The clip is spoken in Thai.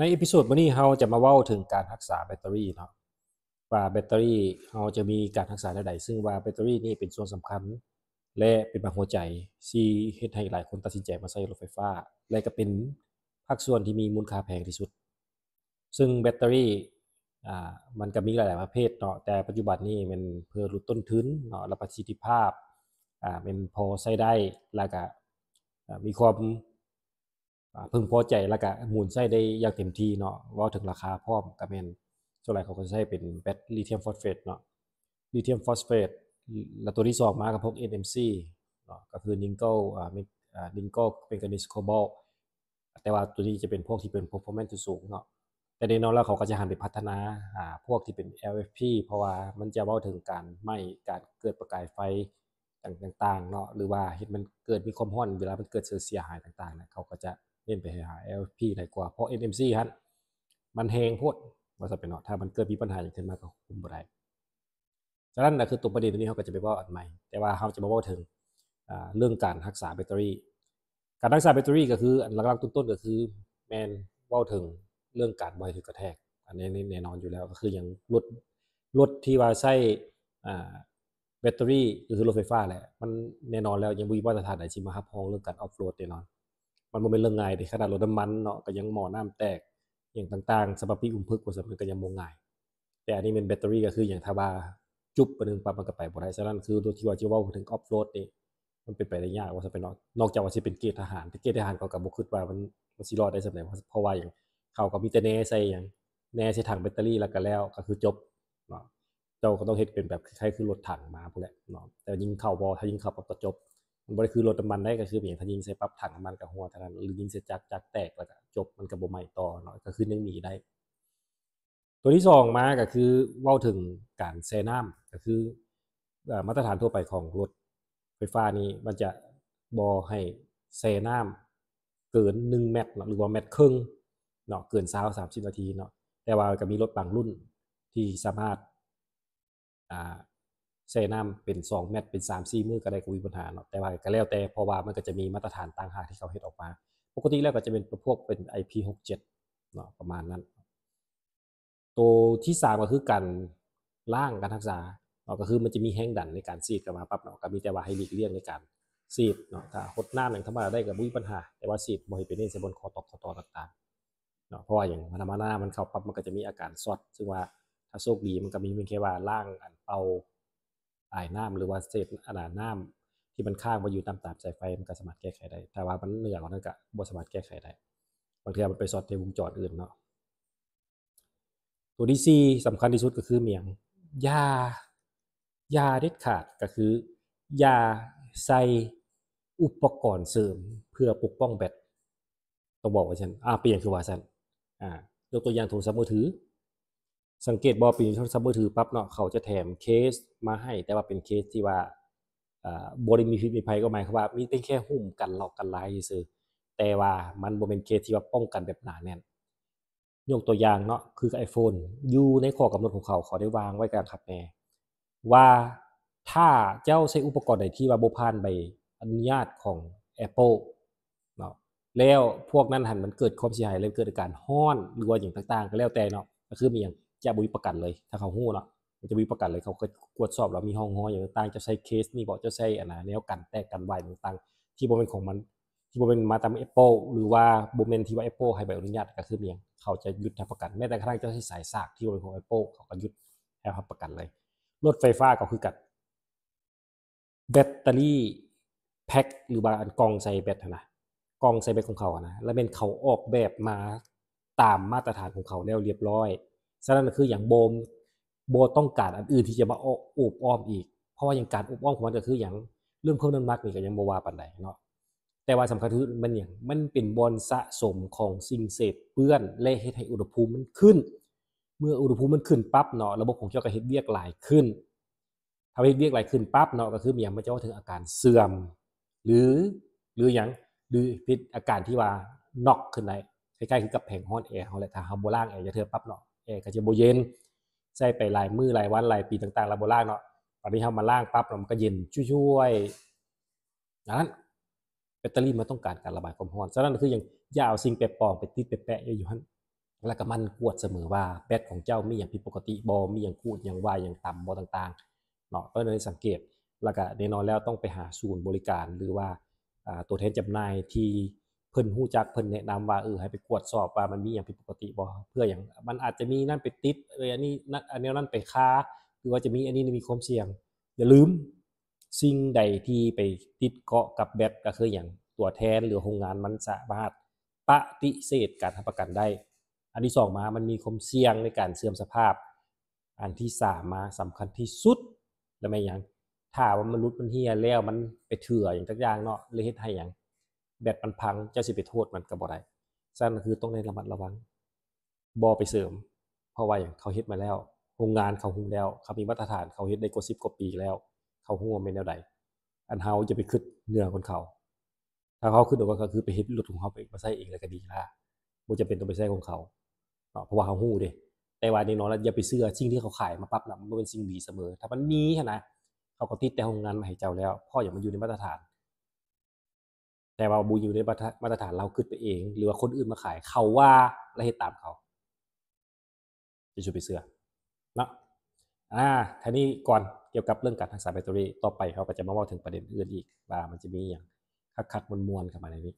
ในเอพิโซดวันนี้เราจะมาเว้าถึงการรักษาแบตเตอรี่เนาะว่าแบตเตอรี่เราจะมีการรักษาใดๆซึ่งว่าแบตเตอรี่นี่เป็นส่วนสำคัญ และเป็นบางหัวใจที่เฮ็ดให้หลายคนตัดสินใจมาใช้รถไฟฟ้า และก็เป็นภาคส่วนที่มีมูลค่าแพงที่สุด ซึ่งแบตเตอรี่อ่ามันก็มีหลายๆประเภทเนาะแต่ปัจจุบันนี่มันเพื่อลดต้นทุนเนาะและประสิทธิภาพอ่ามันพอใช้ได้แล้วก็มีความพึงพอใจแล้วก็หมุนไส้ได้อย่างเต็มที่เนาะว่าถึงราคาพร้อมก็แม่นส่วนใหญ่เขาก็ใช้เป็นแบตลิเธียมฟอสเฟตเนาะลิเธียมฟอสเฟตแล้วตัวที่สองมากับพวก NMC เนาะก็คือนิงเกิลอ่านิงเกิลเป็นกับนิสโคบอลแต่ว่าตัวนี้จะเป็นพวกที่เป็นพ e r พม r m a n c สูง เนาะแต่ในนอนแล้วเขาก็จะหันไปพัฒนาอ่าพวกที่เป็น LFP เพราะว่ามันจะเวาถึงการไหม้การเกิดประกายไฟต่างๆเนาะหรือว่าเห็นมันเกิดมีความร้อนเวลามันเกิดเสียหายต่างๆนะเขาก็จะเล่นไปหา LP ไหนกว่า เพราะ NMC ฮัมันแหงพดว่าสะเป็นเนาะถ้ามันเกิดมีปัญหาอย่างขึ้นมาก็คุมบ่ได้ฉะนั้นนะคือตัวประเด็นตัวนี้เขาก็จะไปว่าอันใหม่ แต่ว่าเขาจะมาว่าถึงเรื่องการรักษาแบตเตอรี่ การรักษาแบตเตอรี่ก็คือหลักๆต้นๆก็คือแมนว่าถึงเรื่องการบอยถึงกระแทก อันนี้แน่นอนอยู่แล้วก็คืออย่างรถรถที่ว่าใช้แบตเตอรี่คือรถไฟฟ้าแหละ มันแน่นอนแล้วยังมีมาตรฐานไหนที่มาฮับพองเรื่องการออฟโรดแน่นอนมันั่เป็นเรื่องง่ายดขนาดรถน้ำมันเนาะก็ยังหม้อน้ำแตกอย่างต่างๆสปาร์บี่อุ่มพึกว่าสมาเรก็ยังม่ง่าย แต่อันนี้เป็นแบตเตอรี่ก็คืออย่างทาบาจุบไปนึงปั๊บมันก็ไปบดได้ฉะนั้นคือโดยที่ว่าจะว่าถึงออฟโรดนี่มันเป็นไปได้ยากว่าจะเป็นนอกจากว่าจะเป็นเกณฑ์ทหารแต่เกณฑ์ทหารก็กับบุคคลว่ามันมันสิรอดได้สำเร็จเพราะว่าอย่างเขาก็มีแต่แน่ใส่อย่างแน่ใส่ถังแบตเตอรี่แล้วก็แล้วก็คือจบเนาะเจ้าก็ต้องเฮ็ดเป็นแบบคล้ายๆคือรถถังมาพวกแหละเนาะแต่ยิงเข้าบอถ้ายิงเข้าปั๊บก็จบมันบริคือรถน้ำมันได้ก็คือเอย่างทันยิงใส่ปั๊บถังน้ำมันกับหัวเท่านั้นหรือยิงใส่จักจักแตกแล้วก็จบมันกับโบใหม่ต่อเนาะก็คือยังหนีได้ ตัวที่สองมาก็คือเว้าถึงการแซ่น้ำก็คือมาตรฐานทั่วไปของรถ ไฟฟ้านี้มันจะบอให้แซ่น้ำเกินหนึ่งเมตรหรือว่าเมตรครึ่งเนาะเกินสาวสามสิบนาทีเนาะแต่ว่าก็มีรถบางรุ่นที่สามารถใส่น้ำเป็น2เม็ดเป็น3ามสี่มือก็ได้ก็มีปัญหาเนาะแต่ว่าก็แล้วแต่เพราะว่ามันก็จะมีมาตรฐานต่างหากที่เขาเฮ็ดออกมาปกติแล้วก็จะเป็นพวกเป็น IP67 เนาะประมาณนั้น ตัวที่ 3 ก็คือการล่างการทักษาเนาะก็คือมันจะมีแห้งดันในการซีดกันมาปั๊บเนาะก็มีแต่ว่าให้หลีกเลี่ยงในการซีดเนาะถ้าหดน้ำอย่างธรรมดาได้ก็มีปัญหาแต่ว่าซีดบ่ให้ไปเน้นใส่บนคอตอกคอตอต่างๆเนาะเพราะว่าอย่างธรรมดามันเข้าปั๊บมันก็จะมีอาการซอดซึ่งว่าถ้าโชคดีมันก็มีเพียงแค่ว่าล่างอันเป่าอายน้ำหรือว่าเศษอนาน้ำที่มันข้างมาอยู่ตามตามสายไฟมันก็สามารถแก้ไขได้แต่ว่ามันเหนือกว่านั้นก็บ่สามารถแก้ไขได้ บางทีมันไปสอดในวงจรอื่นเนาะตัวที่สี่สำคัญที่สุดก็คือเมียงยา ยาเด็ดขาดก็คือ ยาใส่อุปกรณ์เสริม เพื่อปกป้องแบตต้องบอกว่าฉันอ่าเปลี่ยนคือว่าฉันอ่ายกตัวอย่างโทรศัพท์มือถือสังเกตบอปีนโทรศัพท์มือถือปั๊บเนาะเขาจะแถมเคสมาให้ แต่ว่าเป็นเคสที่ว่าบริมีพิษมีภัยก็หมายความว่ามีแต่แค่หุ้มกันหลอกกันลายซื้อแต่ว่ามันบ่เป็นเคสที่ว่าป้องกันแบบหนาแน่น ยกตัวอย่างเนาะคือไอโฟนอยู่ในข้อกำหนดของเขาเขาได้วางไว้การขับแน่ว่าถ้าเจ้าใช้อุปกรณ์ใดที่ว่าบ่ผ่านใบอนุญาตของ Apple เนาะแล้วพวกนั้นหันมันเกิดความเสียหายเลยเกิดอาการห้อนหรือว่าอย่างต่าง ๆ ก็แล้วแต่เนาะก็คือมีอย่างจะบุยประกันเลยถ้าเขาหู้ละมันจะบุยประกันเลยเขาก็กวดสอบแล้วมีห้องห้อยอย่างต่างจะใช้เคสนี่บอกจะใช้อันนะแนวกันแตกกันไวางต่างๆที่บมเวณของมัน ที่บมเวณมาตามปเปิลหรือว่าบมเวณที่ว่าปเปิลให้ใบอนุญาตก็คือเมียงเขาจะยึดทำประกันแม้แต่ครั้งจะใช้สายสากที่บมเวณของปเปิลเขาก็ยึดให้ทำประกันเลยรถไฟฟ้าก็คือกันแบตเตอรี่แพ็คหรือบางอันกองใส่แบตนะกองใส่แบตของเขาอะนะแล้วเป็นเขาออกแบบมาตามมาตรฐานของเขาแล้วเรียบร้อยฉะนั้นคืออย่างโบมโบต้องการอันอื่นที่จะมาอุบอ้อมอีก เพราะว่าอย่างการอุบอ้อมของมันก็คืออย่างเรื่องเพิ่มน้ำหนักนี่ก็ยังบวาปันใดเนาะแต่ว่าสำคัญคือมันอย่างมันเป็นบอลสะสมของสิ่งเสพเปื้อนและเฮ็ดให้อุณหภูมิมันขึ้น เมื่ออุณหภูมิมันขึ้นปั๊บเนาะระบบของเจ้าก็เฮ็ดเวียกหลายขึ้นทำให้เวียกหลายขึ้นปั๊บเนาะก็คือมีอย่างมันจะว่าถึงอาการเสื่อม หรือหรืออย่างหรือพิษอาการที่ว่าน็อกขึ้นได้ใกล้ๆคือกับแผงฮอนแอร์เขาแหละถ้าเฮาโบล่างแอร์จะเทือปั๊บเนาะอก็จะโบเย็น ใส่ไปหลายมือหลายวันหลายปีต่างๆเราโบล่างเนาะตอนนี้เขามาล่างปั๊บมันก็เย็นช่วยๆดังนั้นแบตเตอรี่มันต้องการการระบายความร้อน ฉะนั้นคืออย่างยาวสิ่งแปลกปลอมไปติดแปะๆอยู่ฮันแล้วก็มันกวดเสมอว่าแบตของเจ้า มีอย่างผิดปกติบอมีอย่างกูดอย่างวาย อย่างต่ำบอต่าง ๆเนาะเพราะนั้นสังเกต แล้วก็แน่นอนแล้วต้องไปหาศูนย์บริการหรือว่าตัวแทนจำหน่ายที่เพิ่นหู้จักเพิ่นแนะนำว่าเออให้ไปกวดสอบว่ามันมีอย่างผิดปกติบ่เพื่ออย่างมันอาจจะมีนั่นไปติดเอออันนี้นั่นอันนี้นั่นไปค้าหรือว่าจะมีอันนี้มีความเสี่ยง อย่าลืมสิ่งใดที่ไปติดเกาะกับแบตก็คืออย่างตัวแทนหรือโรงงานมันสามารถปฏิเสธการทาประกันได้ อันที่สองมา มันมีความเสี่ยงในการเสื่อมสภาพ อันที่สามมาสำคัญที่สุดแล้วไม่ยังถ้าว่ามันรุดมันเฮียแล้วมันไปเถื่ออย่างตักอย่างเนาะเลยเฮ็ดให้อย่างแบตมันพังเจ้าสิไปโทษมันกับบ่ไดสั้นคือต้องในระมัดระวังบอไปเสริมเพราะว่าอย่างเขาเฮ็ดมาแล้วโรงงานเขาหงแล้วเขามีมาตรฐาน เขาเฮ็ดได้กว่าสิบกว่าปีแล้ว เขาหงว่าเป็นแนวใดอันเฮาจะไปขึ้นเหนือคนเขา ถ้าเขาขึ้นออกกเขาคือไปเฮ็ดหลุดของเขาไปมาใส่เองแล้วก็ดีละมันจะเป็นต้องไปใส่ของเขา เพราะว่าเขาหูเด้แต่ว่าในน้องแล้วอย่าไปเชื่อสิ่งที่เขาขายมาปั๊บนะมันเป็นสิ่งดีเสมอ ถ้ามันมีนะเขาก็ติดแต่โรงงานมาให้เจ้าแล้ว พ่ออย่ามาอยู่ในมาตรฐานแต่ว่าบูยู่ใ้มาตรฐานเราขึ้นไปเองหรือว่าคนอื่นมาขายเขาว่าและเหตุตามเขา จะชูไปเสื้อนะอ่าท่านี้ก่อนเกี่ยวกับเรื่องการทักษะแบตเตอรี่ต่อไปเขาก็จะมาว่าถึงประเด็นอื่นอีก ว่ามันจะมีอย่างคักๆมวนๆเข้ามาในนี้